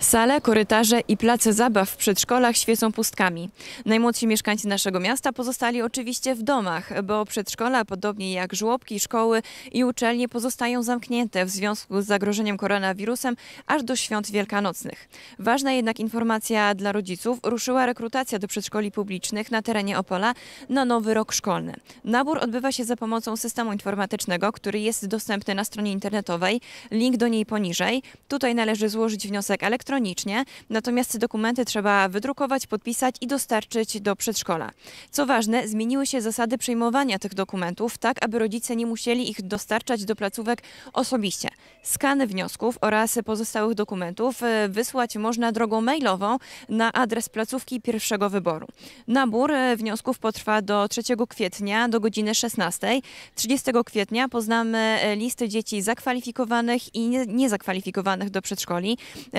Sale, korytarze i place zabaw w przedszkolach świecą pustkami. Najmłodsi mieszkańcy naszego miasta pozostali oczywiście w domach, bo przedszkola, podobnie jak żłobki, szkoły i uczelnie pozostają zamknięte w związku z zagrożeniem koronawirusem aż do świąt wielkanocnych. Ważna jednak informacja dla rodziców. Ruszyła rekrutacja do przedszkoli publicznych na terenie Opola na nowy rok szkolny. Nabór odbywa się za pomocą systemu informatycznego, który jest dostępny na stronie internetowej. Link do niej poniżej. Tutaj należy złożyć wniosek elektroniczny elektronicznie, natomiast dokumenty trzeba wydrukować, podpisać i dostarczyć do przedszkola. Co ważne, zmieniły się zasady przyjmowania tych dokumentów, tak aby rodzice nie musieli ich dostarczać do placówek osobiście. Skany wniosków oraz pozostałych dokumentów e, wysłać można drogą mailową na adres placówki pierwszego wyboru. Nabór e, wniosków potrwa do 3 kwietnia do godziny 16. 30 kwietnia poznamy e, listy dzieci zakwalifikowanych i niezakwalifikowanych do przedszkoli.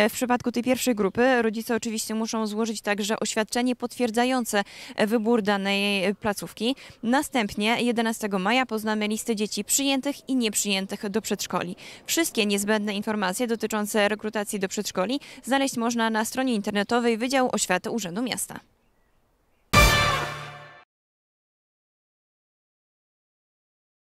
W przypadku przypadku tej pierwszej grupy rodzice oczywiście muszą złożyć także oświadczenie potwierdzające e, wybór danej e, placówki. Następnie 11 maja poznamy listę dzieci przyjętych i nieprzyjętych do przedszkoli. Wszystkie niezbędne informacje dotyczące rekrutacji do przedszkoli znaleźć można na stronie internetowej Wydziału Oświaty Urzędu Miasta.